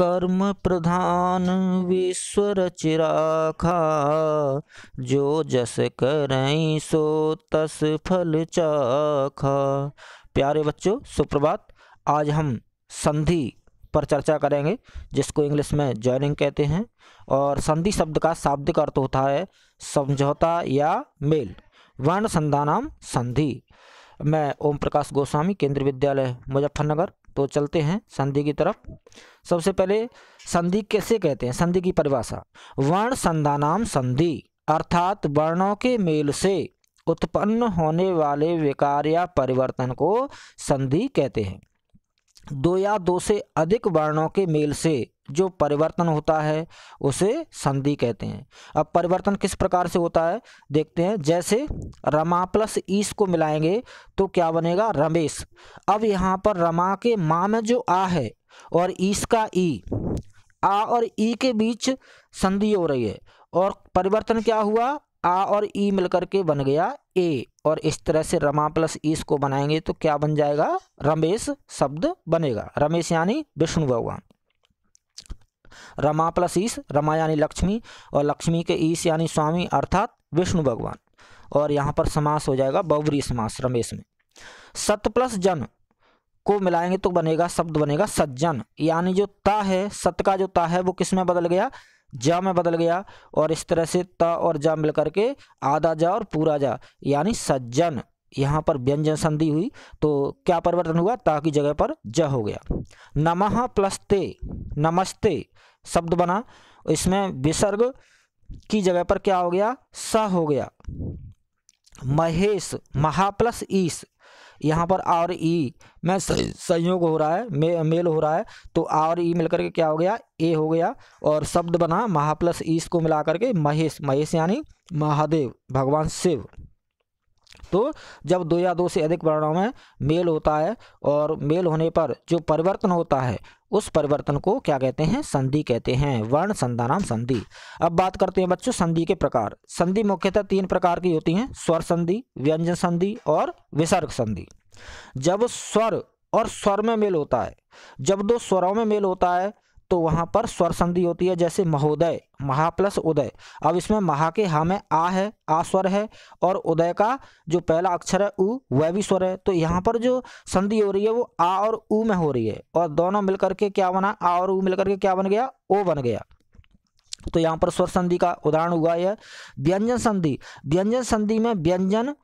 कर्म प्रधान विश्व रचिराखा जो जस करई सो तस फल चाखा प्यारे बच्चों सुप्रभात आज हम संधि पर चर्चा करेंगे जिसको इंग्लिश में जॉइनिंग कहते हैं और संधि शब्द का शाब्दिक अर्थ होता है समझौता या मेल वर्ण संधानाम संधि मैं ओम प्रकाश गोस्वामी केंद्रीय विद्यालय मुजफ्फरनगर तो चलते हैं संधि की तरफ सबसे पहले संधि कैसे कहते हैं संधि की परिभाषा वर्ण संधा नाम संधि अर्थात वर्णों के मेल से उत्पन्न होने वाले विकार या परिवर्तन को संधि कहते हैं दो या दो से अधिक वर्णों के मेल से जो परिवर्तन होता है उसे संधि कहते हैं अब परिवर्तन किस प्रकार से होता है देखते हैं जैसे रमा प्लस ईस को मिलाएंगे तो क्या बनेगा रमेश अब यहाँ पर रमा के माँ में जो आ है और ईस का ई आ और ई के बीच संधि हो रही है और परिवर्तन क्या हुआ आ और ई मिलकर के बन गया ए और इस तरह से रमा प्लस ईस को बनाएंगे तो क्या बन जाएगा रमेश शब्द बनेगा रमेश यानी विष्णु भगवान रमा प्लस ईस रमा यानी लक्ष्मी और लक्ष्मी के ईस यानी स्वामी अर्थात विष्णु भगवान और यहाँ पर समास हो जाएगा बवरी समास रमेश में सत प्लस जन को मिलाएंगे तो बनेगा शब्द बनेगा सज्जन यानी जो ता है सत का जो ता है वो किस में बदल गया जा में बदल गया और इस तरह से त और जा मिलकर के आधा जा और पूरा जा यानी सज्जन यहाँ पर व्यंजन संधि हुई तो क्या परिवर्तन हुआ ता की जगह पर ज हो गया नमः प्लस ते नमस्ते शब्द बना इसमें विसर्ग की जगह पर क्या हो गया स हो गया महेश महा प्लस ईस यहाँ पर आर ई में संयोग हो रहा है मे, मेल हो रहा है तो आर ई मिलकर के क्या हो गया ए हो गया और शब्द बना महा प्लस ईस को मिला करके महेश महेश यानी महादेव भगवान शिव तो जब दो या दो से अधिक वर्णों में मेल होता है और मेल होने पर जो परिवर्तन होता है उस परिवर्तन को क्या कहते हैं संधि कहते हैं वर्ण संधानाम संधि अब बात करते हैं बच्चों संधि के प्रकार संधि मुख्यतः तीन प्रकार की होती हैं स्वर संधि व्यंजन संधि और विसर्ग संधि जब स्वर और स्वर में मेल होता है जब दो स्वरों में मेल होता है तो वहाँ पर स्वर संधि होती है जैसे महोदय महा प्लस उदय अब इसमें महा के हा में आ है आ स्वर है और उदय का जो पहला अक्षर है उ वह भी स्वर है तो यहाँ पर जो संधि हो रही है वो आ और उ में हो रही है और दोनों मिलकर के क्या बना आ और उ मिलकर के क्या बन गया ओ बन गया तो यहाँ पर स्वर संधि का उदाहरण हुआ है व्यंजन संधि व्यंजन संधि में व्यंजन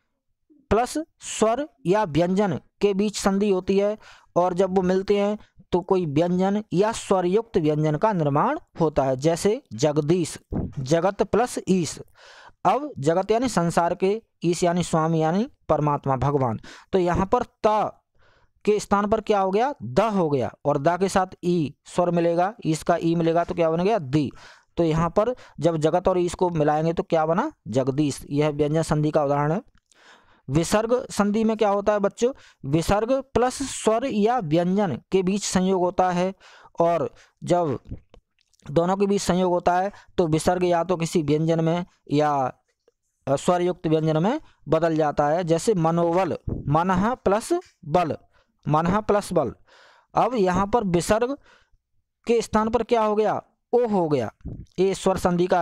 प्लस स्वर या व्यंजन के बीच संधि होती है और जब वो मिलते हैं तो कोई व्यंजन या स्वरयुक्त व्यंजन का निर्माण होता है जैसे जगदीश जगत प्लस ईश अब जगत यानी संसार के ईश यानी स्वामी यानी परमात्मा भगवान तो यहाँ पर त के स्थान पर क्या हो गया द हो गया और द के साथ ई स्वर मिलेगा का ई मिलेगा तो क्या बन गया दी तो यहाँ पर जब जगत और ईश को मिलाएंगे तो क्या बना जगदीश यह व्यंजन संधि का उदाहरण है विसर्ग संधि में क्या होता है बच्चों विसर्ग प्लस स्वर या व्यंजन के बीच संयोग होता है और जब दोनों के बीच संयोग होता है तो विसर्ग या तो किसी व्यंजन में या स्वरयुक्त व्यंजन में बदल जाता है जैसे मनोबल मनह प्लस बल मनह प्लस बल अब यहाँ पर विसर्ग के स्थान पर क्या हो गया ओ हो गया ये स्वर संधि का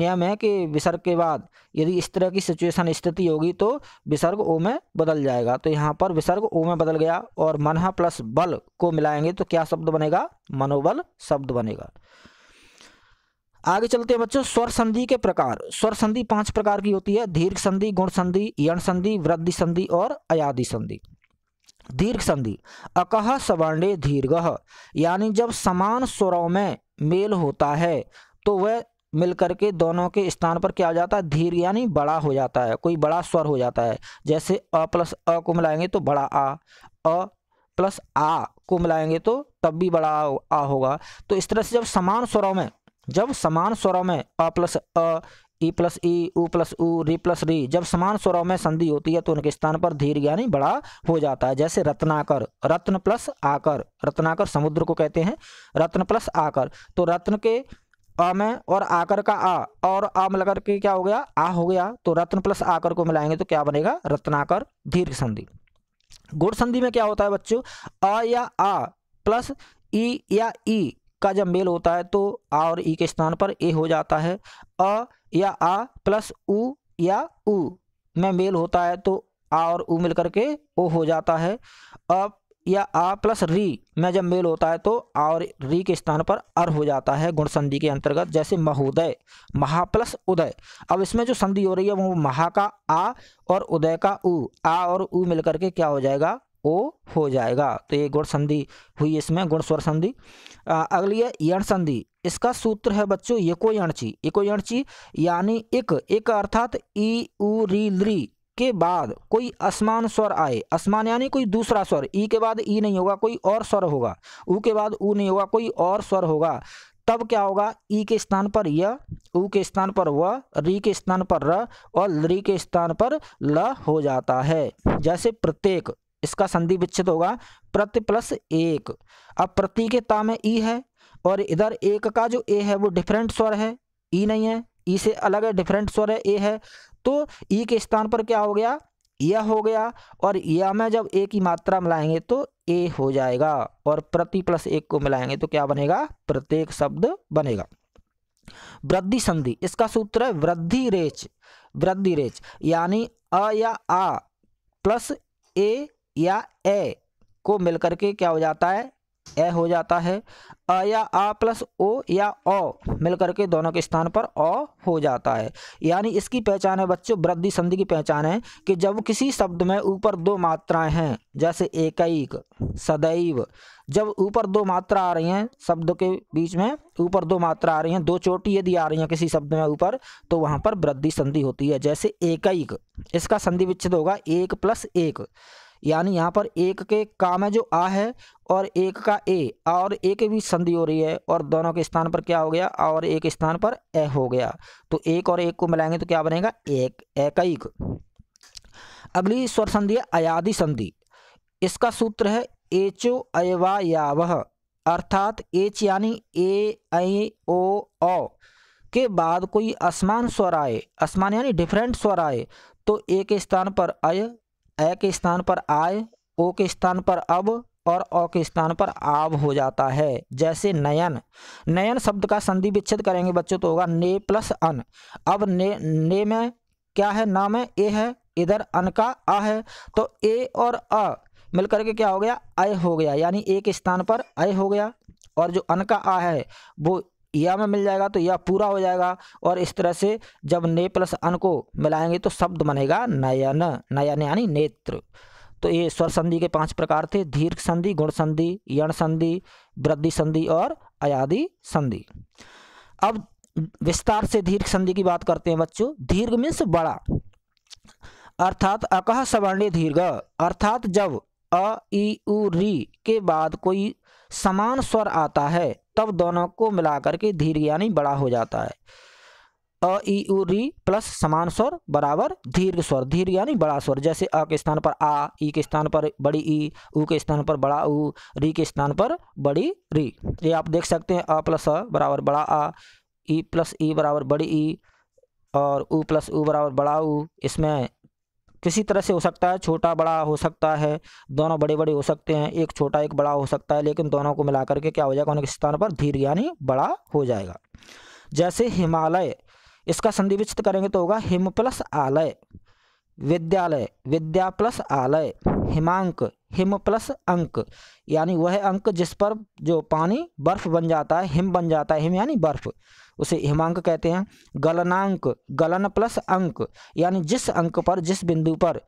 नियम है कि विसर्ग के बाद यदि इस तरह की सिचुएशन स्थिति होगी तो विसर्ग ओ में बदल जाएगा तो यहाँ पर विसर्ग ओ में बदल गया और मनहा प्लस बल को मिलाएंगे तो क्या शब्द बनेगा मनोबल शब्द बनेगा आगे चलते हैं बच्चों स्वर संधि के प्रकार स्वर संधि पांच प्रकार की होती है दीर्घ संधि गुण संधि यण संधि वृद्धि संधि और अयादि संधि दीर्घ संधि अकह सवर्णे दीर्घ यानी जब समान स्वरों में मेल होता है तो वह मिलकर के दोनों के स्थान पर क्या हो जाता है धीर यानी बड़ा हो जाता है कोई बड़ा स्वर हो जाता है जैसे अ प्लस अ को मिलाएंगे तो बड़ा आ अ प्लस आ को मिलाएंगे तो तब भी बड़ा आ होगा तो इस तरह से जब समान स्वरों में जब समान स्वरों में अ प्लस अ ई प्लस ई ऊ प्लस ऊ री प्लस री जब समान स्वरों में संधि होती है तो उनके स्थान पर धीर यानी बड़ा हो जाता है जैसे रत्नाकर रत्न प्लस आकर रत्नाकर समुद्र को कहते हैं रत्न प्लस आकर तो रत्न के आ में और आकर का आ और आ लगकर के क्या हो गया आ हो गया तो रत्न प्लस आकर को मिलाएंगे तो क्या बनेगा रत्नाकर धीर्घ संधि गुड़ संधि में क्या होता है बच्चों अ या आ प्लस ई या ई का जब मेल होता है तो आ और ई के स्थान पर ए हो जाता है अ या आ प्लस ऊ या ऊ में मेल होता है तो आ और ऊ मिल करके ओ हो जाता है अब या आ प्लस री में जब मेल होता है तो आ और री के स्थान पर अर हो जाता है गुण संधि के अंतर्गत जैसे महोदय महा प्लस उदय अब इसमें जो संधि हो रही है वो महा का आ और उदय का ऊ आ और ऊ मिलकर के क्या हो जाएगा ओ हो जाएगा तो ये गुण संधि हुई इसमें गुण स्वर संधि अगली है यण संधि इसका सूत्र है बच्चों यको यणची यको यणची यानी एक एक अर्थात ई उ री ली के बाद कोई असमान स्वर आए असमान यानी कोई दूसरा स्वर ई के बाद ई नहीं होगा कोई और स्वर होगा ऊ के बाद ऊ नहीं होगा कोई और स्वर होगा तब क्या होगा ई के स्थान पर य ऊ के स्थान पर व री के स्थान पर र और लरी के स्थान पर ल हो जाता है जैसे प्रत्येक इसका संधि विच्छेद होगा प्रति प्लस एक अब प्रति के ता में ई है और इधर एक का जो ए है वो डिफरेंट स्वर है ई नहीं है ई से अलग है डिफरेंट स्वर है ए है तो ई के स्थान पर क्या हो गया यह हो गया और यह में जब ए की मात्रा मिलाएंगे तो ए हो जाएगा और प्रति प्लस एक को मिलाएंगे तो क्या बनेगा प्रत्येक शब्द बनेगा वृद्धि संधि इसका सूत्र है वृद्धि रेच वृद्धि रेच यानी अ या आ प्लस ए या ए को मिलकर के क्या हो जाता है ए हो जाता है अ या आ प्लस ओ या ओ मिलकर के दोनों के स्थान पर अ हो जाता है यानी इसकी पहचान है बच्चों वृद्धि संधि की पहचान है कि जब किसी शब्द में ऊपर दो मात्राएं हैं जैसे एकैक सदैव जब ऊपर दो मात्रा आ रही हैं शब्द के बीच में ऊपर दो मात्रा आ रही हैं दो चोटी यदि आ रही हैं किसी शब्द में ऊपर तो वहाँ पर वृद्धि संधि होती है जैसे एकैक इसका संधि विच्छेद होगा एक प्लस एक यानी यहाँ पर एक के काम है जो आ है और एक का ए और ए के बीच संधि हो रही है और दोनों के स्थान पर क्या हो गया और एक स्थान पर ए हो गया तो एक और एक को मिलाएंगे तो क्या बनेगा एक एकैक अगली स्वर संधि है अयादि संधि इसका सूत्र है एचो अयवा वह अर्थात एच यानी ए ऐ ओ के बाद कोई असमान स्वर आए असमान यानी डिफरेंट स्वर आए तो ए के स्थान पर अय ए के स्थान पर आय ओ के स्थान पर अब और अ के स्थान पर आब हो जाता है जैसे नयन नयन शब्द का संधि विच्छेद करेंगे बच्चों तो होगा ने प्लस अन अब ने ने में क्या है नाम है ए है इधर अन का अ है तो ए और अ मिलकर के क्या हो गया अय हो गया यानी एक स्थान पर अय हो गया और जो अन का आ है वो या में मिल जाएगा तो यह पूरा हो जाएगा और इस तरह से जब ने प्लस अन को मिलाएंगे तो शब्द बनेगा नयन नयन यानी नेत्र तो ये स्वर संधि के पांच प्रकार थे दीर्घ संधि गुण संधि यण संधि वृद्धि संधि और अयादि संधि अब विस्तार से दीर्घ संधि की बात करते हैं बच्चों दीर्घ मीन्स बड़ा अर्थात अकह सवर्णी दीर्घ अर्थात जब अ ई उ री के बाद कोई समान स्वर आता है तब दोनों को मिलाकर के धीर यानी बड़ा हो जाता है अ ई उ री प्लस समान स्वर बराबर दीर्घ स्वर धीर यानी बड़ा स्वर जैसे अ के स्थान पर आ ई के स्थान पर बड़ी ई उ के स्थान पर बड़ा उ री के स्थान पर बड़ी री ये आप देख सकते हैं अ प्लस अ बराबर बड़ा आ ई प्लस ई बराबर बड़ी ई और उ प्लस उ बराबर बड़ा उ इसमें किसी तरह से हो सकता है छोटा बड़ा हो सकता है दोनों बड़े बड़े हो सकते हैं एक छोटा एक बड़ा हो सकता है लेकिन दोनों को मिलाकर के क्या हो जाएगा उनके स्थान पर धीर यानी बड़ा हो जाएगा जैसे हिमालय इसका संधि विचित करेंगे तो होगा हिम प्लस आलय विद्यालय विद्या प्लस आलय हिमांक हिम प्लस अंक यानी वह अंक जिस पर जो पानी बर्फ बन जाता है हिम बन जाता है हिम यानी बर्फ उसे हिमांक कहते हैं गलनांक गलन प्लस अंक यानी जिस अंक पर जिस बिंदु पर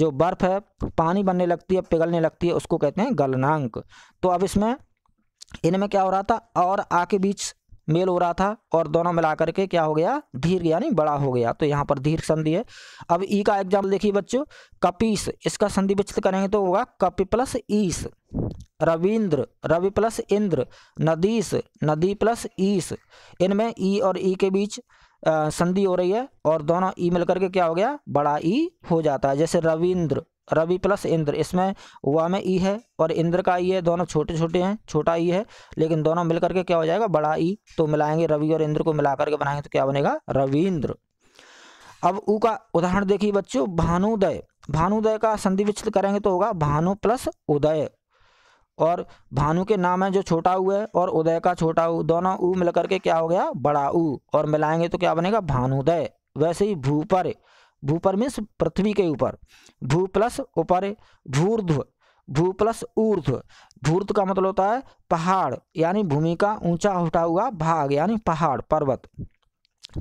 जो बर्फ़ है पानी बनने लगती है पिघलने लगती है उसको कहते हैं गलनांक तो अब इसमें इनमें क्या हो रहा था और आ के बीच मेल हो रहा था और दोनों मिलाकर के क्या हो गया धीर्घ यानी बड़ा हो गया तो यहाँ पर धीर संधि है अब ई e का एग्जाम्पल देखिए बच्चों कपीस इसका संधि विचित करेंगे तो होगा कपि प्लस ईस रविंद्र रवि प्लस इंद्र नदीस नदी प्लस ईस इनमें ई e और ई e के बीच संधि हो रही है और दोनों ई मिलकर के क्या हो गया बड़ा ई हो जाता है जैसे रविंद्र रवि प्लस इंद्र इसमें वा में ई है और इंद्र का ई है दोनों छोटे छोटे हैं छोटा ई है लेकिन दोनों मिलकर के क्या हो जाएगा बड़ा ई तो मिलाएंगे रवि और इंद्र को मिला करके बनाएंगे तो क्या बनेगा रविंद्र अब ऊ का उदाहरण देखिए बच्चों भानुदय भानुदय का संधि विचित करेंगे तो होगा भानु प्लस उदय और भानु के नाम है जो छोटा ऊ है और उदय का छोटा ऊ दोनों ऊ मिलकर के क्या हो गया बड़ा ऊ और मिलाएंगे तो क्या बनेगा भानुदय वैसे ही भू पर भूपर मीन्स पृथ्वी के ऊपर भू प्लस ऊपर भूर्ध्व भू प्लस ऊर्ध्व भूर्ध का मतलब होता है पहाड़ यानी भूमि का ऊंचा उठा हुआ भाग यानी पहाड़ पर्वत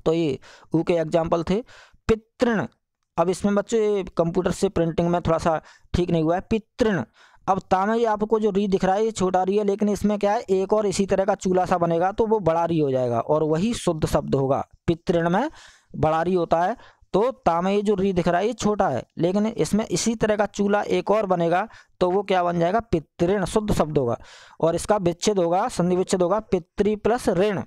तो ये ऊ के एग्जाम्पल थे पितृण अब इसमें बच्चे कंप्यूटर से प्रिंटिंग में थोड़ा सा ठीक नहीं हुआ है पितृण अब तामे ये आपको जो री दिख रहा है ये छोटा री है लेकिन इसमें क्या है एक और इसी तरह का चूल्हा सा बनेगा तो वो बड़ा री हो जाएगा और वही शुद्ध शब्द होगा पितृण में बड़ा री होता है तो तामे ये जो री दिख रहा है ये छोटा है लेकिन इसमें इसी तरह का चूल्हा एक और बनेगा तो वो क्या बन जाएगा पितृण शुद्ध शब्द होगा और इसका विच्छेद होगा संधि विच्छेद होगा पितृ प्लस ऋण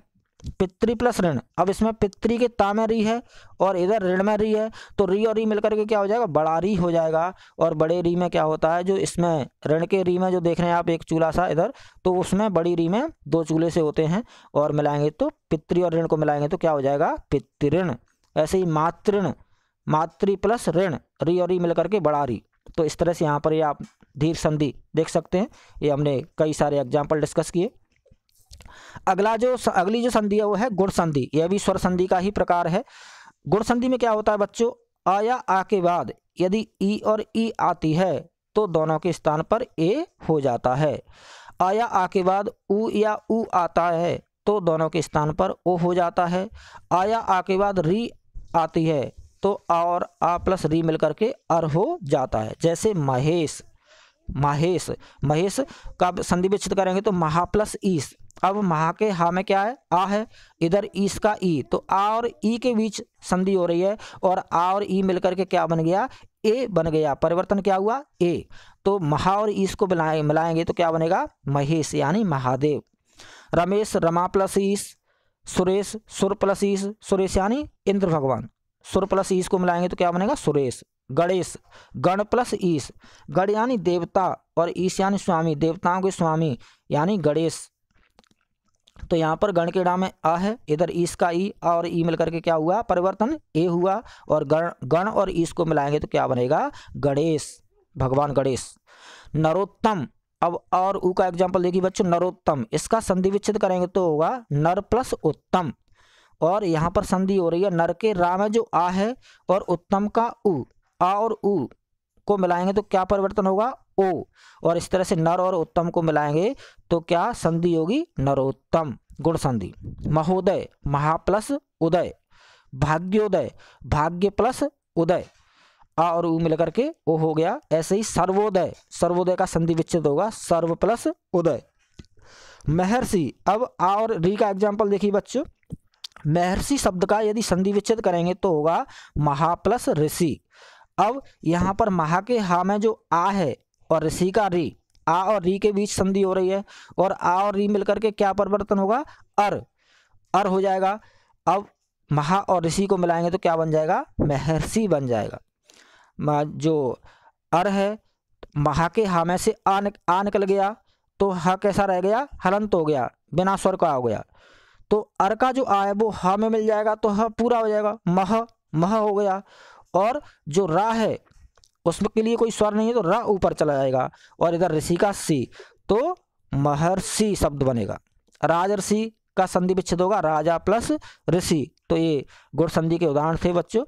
पितृ प्लस ऋण अब इसमें पितृ के तामे री है और इधर ऋण में री है तो री और री मिलकर के क्या हो जाएगा बड़ा री हो जाएगा और बड़े री में क्या होता है जो इसमें ऋण के री में जो देख रहे हैं आप एक चूल्हा सा इधर तो उसमें बड़ी री में दो चूल्हे से होते हैं और मिलाएंगे तो पितृ और ऋण को मिलाएंगे तो क्या हो जाएगा पितृण ऐसे ही मातृण मातृ प्लस ऋण री और री मिल करके बड़ा री तो इस तरह से यहाँ पर ये आप धीर संधि देख सकते हैं ये हमने कई सारे एग्जाम्पल डिस्कस किए अगला जो अगली जो संधि है वो है गुण संधि यह भी स्वर संधि का ही प्रकार है गुण संधि में क्या होता है बच्चों आ या आ के बाद यदि ई और ई आती है तो दोनों के स्थान पर ए हो जाता है आ या आ के बाद उ या उ आता है तो दोनों के स्थान पर ओ हो जाता है आया आ के बाद री आती है तो और आ प्लस री मिल करके अर हो जाता है जैसे महेश महेश महेश का संधि विच्छेद करेंगे तो महा प्लस ईस अब महा के हा में क्या है आ है इधर ईस का ई तो आ और ई के बीच संधि हो रही है और आ और ई मिलकर के क्या बन गया ए बन गया परिवर्तन क्या हुआ ए तो महा और ईस को मिलाएंगे तो क्या बनेगा महेश यानी महादेव रमेश रमा प्लस ईस सुरेश सुर प्लस ईस सुरेश यानी इंद्र भगवान सुर प्लस ईस को मिलाएंगे तो क्या बनेगा सुरेश गणेश गण प्लस ईश गण यानी देवता और ईश यानी स्वामी देवताओं के स्वामी यानी गणेश तो यहाँ पर गण के डा में आ है इधर ईश का ई आ और ई मिलकर के क्या हुआ परिवर्तन ए हुआ और गण गण और ईश को मिलाएंगे तो क्या बनेगा गणेश भगवान गणेश नरोत्तम अब और ऊ का एग्जाम्पल देखिए बच्चों नरोत्तम इसका संधि विच्छेद करेंगे तो होगा नर प्लस उत्तम और यहाँ पर संधि हो रही है नर के रा में जो आ है और उत्तम का उ आ और उ को मिलाएंगे तो क्या परिवर्तन होगा ओ और इस तरह से नर और उत्तम को मिलाएंगे तो क्या संधि होगी नरोत्तम गुण संधि महोदय महा प्लस उदय भाग्योदय भाग्य प्लस उदय आ और ऊ मिलकर के वो हो गया ऐसे ही सर्वोदय सर्वोदय का संधि विच्छेद होगा सर्व प्लस उदय महर्षि अब आ और री का एग्जाम्पल देखिए बच्चों महर्षि शब्द का यदि संधि विच्छेद करेंगे तो होगा महा प्लस ऋषि अब यहाँ पर महा के हा में जो आ है और ऋषि का री आ और री के बीच संधि हो रही है और आ और री मिलकर के क्या परिवर्तन होगा अर अर हो जाएगा अब महा और ऋषि को मिलाएंगे तो क्या बन जाएगा महर्षि बन जाएगा जो अर है महा के हा में से आ आ निकल गया तो ह कैसा रह गया हलंत हो गया बिना स्वर का हो गया तो अर का जो आ है वो ह में मिल जाएगा तो ह पूरा हो जाएगा मह मह हो गया और जो रा है उसमें के लिए कोई स्वर नहीं है तो रा ऊपर चला जाएगा और इधर ऋषि का सी तो महर्षि शब्द बनेगा राजर्षि का संधि विच्छेद होगा राजा प्लस ऋषि तो ये गुड़ संधि के उदाहरण थे बच्चों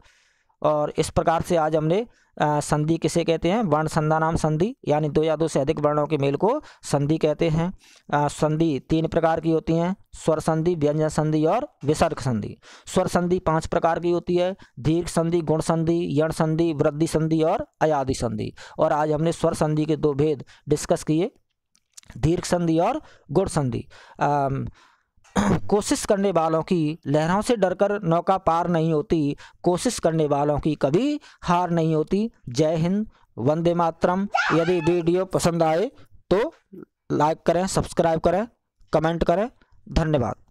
और इस प्रकार से आज हमने संधि किसे कहते हैं वर्ण संधा नाम संधि यानी दो या दो से अधिक वर्णों के मेल को संधि कहते हैं संधि तीन प्रकार की होती हैं स्वर संधि व्यंजन संधि और विसर्ग संधि स्वर संधि पांच प्रकार की होती है दीर्घ संधि गुण संधि यण संधि वृद्धि संधि और अयादि संधि और आज हमने स्वर संधि के दो भेद डिस्कस किए दीर्घ संधि और गुण संधि कोशिश करने वालों की लहरों से डरकर नौका पार नहीं होती कोशिश करने वालों की कभी हार नहीं होती जय हिंद वंदे मातरम यदि वीडियो पसंद आए तो लाइक करें सब्सक्राइब करें कमेंट करें धन्यवाद